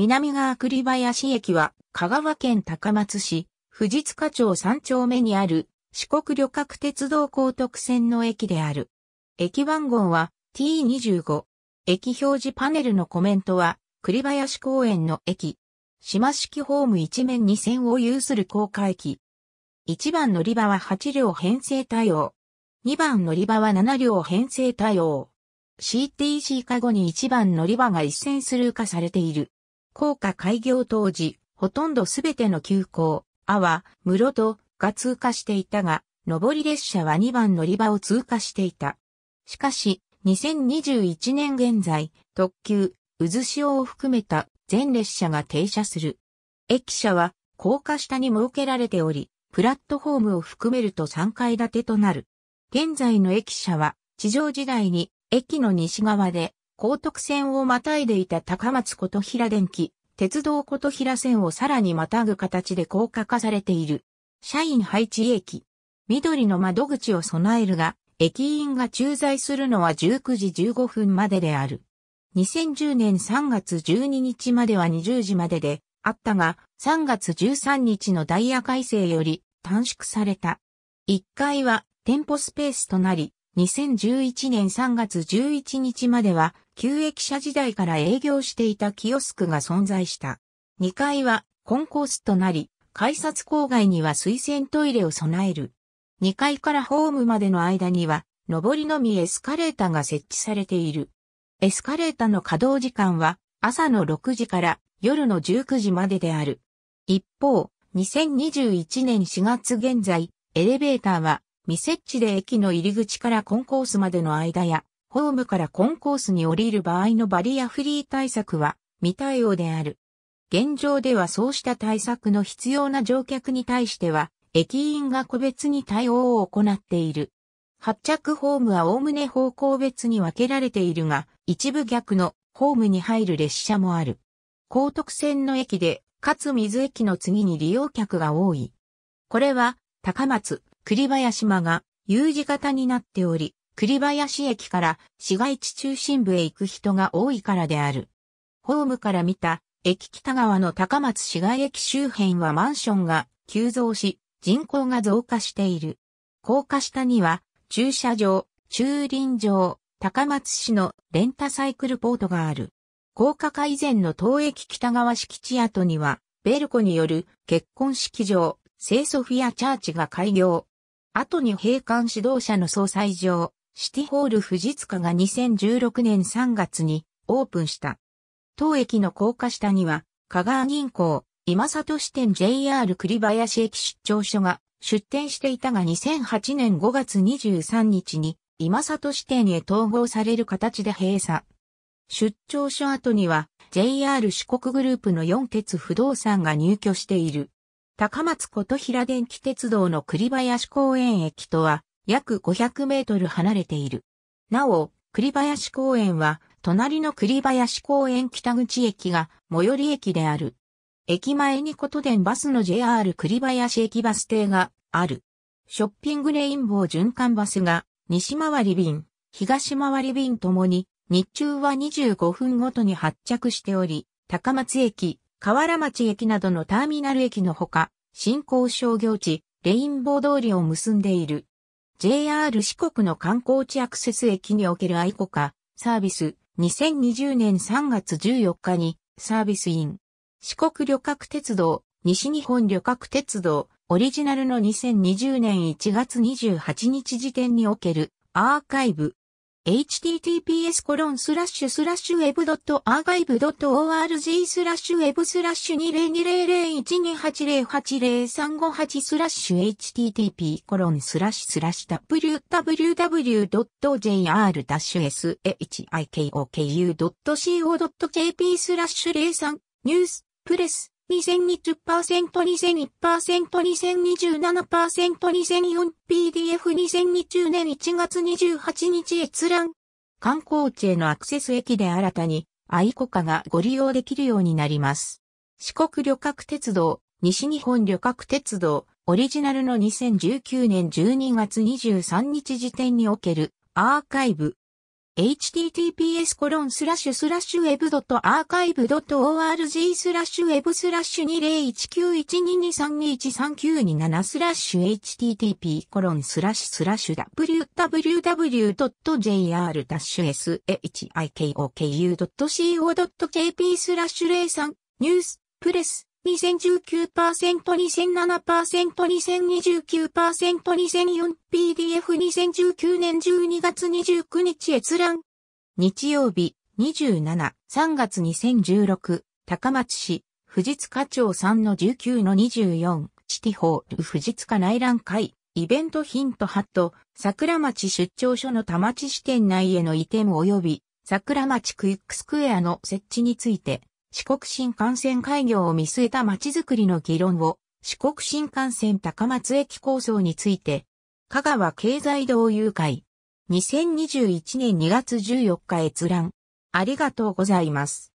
南側栗林駅は、香川県高松市、藤塚町3丁目にある、四国旅客鉄道高徳線の駅である。駅番号は T25。駅表示パネルのコメントは、栗林公園の駅。島式ホーム一面2線を有する高架駅。1番乗り場は8両編成対応。2番乗り場は7両編成対応。CTC 加護に1番乗り場が一線スルー化されている。高架開業当時、ほとんどすべての急行、阿波、室戸が通過していたが、上り列車は2番乗り場を通過していた。しかし、2021年現在、特急、渦潮を含めた全列車が停車する。駅舎は高架下に設けられており、プラットフォームを含めると3階建てとなる。現在の駅舎は地上時代に駅の西側で高徳線をまたいでいた高松琴平電機、鉄道琴平線をさらにまたぐ形で高架化されている。社員配置駅。緑の窓口を備えるが、駅員が駐在するのは19時15分までである。2010年3月12日までは20時までであったが、3月13日のダイヤ改正より短縮された。1階は店舗スペースとなり、2011年3月11日までは旧駅舎時代から営業していたキオスクが存在した。2階はコンコースとなり、改札郊外には水洗トイレを備える。2階からホームまでの間には、上りのみエスカレーターが設置されている。エスカレーターの稼働時間は朝の6時から夜の19時までである。一方、2021年4月現在、エレベーターは未設置で駅の入り口からコンコースまでの間や、ホームからコンコースに降りる場合のバリアフリー対策は未対応である。現状ではそうした対策の必要な乗客に対しては、駅員が個別に対応を行っている。発着ホームは概ね方向別に分けられているが、一部逆のホームに入る列車もある。高徳線の駅で、かつ水駅の次に利用客が多い。これは、高松、栗林間が U 字型になっており、栗林駅から市街地中心部へ行く人が多いからである。ホームから見た駅北側の高松市街駅周辺はマンションが急増し、人口が増加している。高架下には駐車場、駐輪場、高松市のレンタサイクルポートがある。高架化以前の東駅北側敷地跡には、ベルコによる結婚式場、聖ソフィアチャーチが開業。後に閉館指導者の総裁場、シティホール富士塚が2016年3月にオープンした。当駅の高架下には、香川銀行、今里支店 JR 栗林駅出張所が出店していたが2008年5月23日に今里支店へ統合される形で閉鎖。出張所後には JR 四国グループの四鉄不動産が入居している。高松琴平電気鉄道の栗林公園駅とは約500メートル離れている。なお、栗林公園は、隣の栗林公園北口駅が最寄り駅である。駅前にことでバスの JR 栗林駅バス停がある。ショッピングレインボー循環バスが西回り便、東回り便ともに日中は25分ごとに発着しており、高松駅、河原町駅などのターミナル駅のほか、新興商業地、レインボー通りを結んでいる。JR 四国の観光地アクセス駅における愛国家サービス2020年3月14日にサービスイン四国旅客鉄道西日本旅客鉄道オリジナルの2020年1月28日時点におけるアーカイブ https コロンスラッシュスラッシュ web.archive.org スラッシュ web スラッシュ2020012808035スラッシュ http コロンスラッシュスラッシュ www.jr-shikokuu.co.jp スラッシュ03ニュースプレス 2020%2001%2027%2004PDF2020 年1月28日閲覧。観光地へのアクセス駅で新たに、愛コカがご利用できるようになります。四国旅客鉄道、西日本旅客鉄道、オリジナルの2019年12月23日時点におけるアーカイブ https コロンスラッシュスラッシュ web.archive.org スラッシュ web スラッシュ201912232397スラッシュ http コロンスラッシュスラッシュ www.jr-shikoku.co.jp スラッシュ03ニュースプレス2019%、2007%、2029%、2004PDF2019 年12月29日閲覧。日曜日、27、3月2016、高松市、富士塚町3の19の24、シティホール富士塚内覧会、イベントヒントハット、桜町出張所の田町支店内への移転及び、桜町クイックスクエアの設置について、四国新幹線開業を見据えた街づくりの議論を、四国新幹線高松駅構想について、香川経済同友会、2021年2月14日閲覧。ありがとうございます。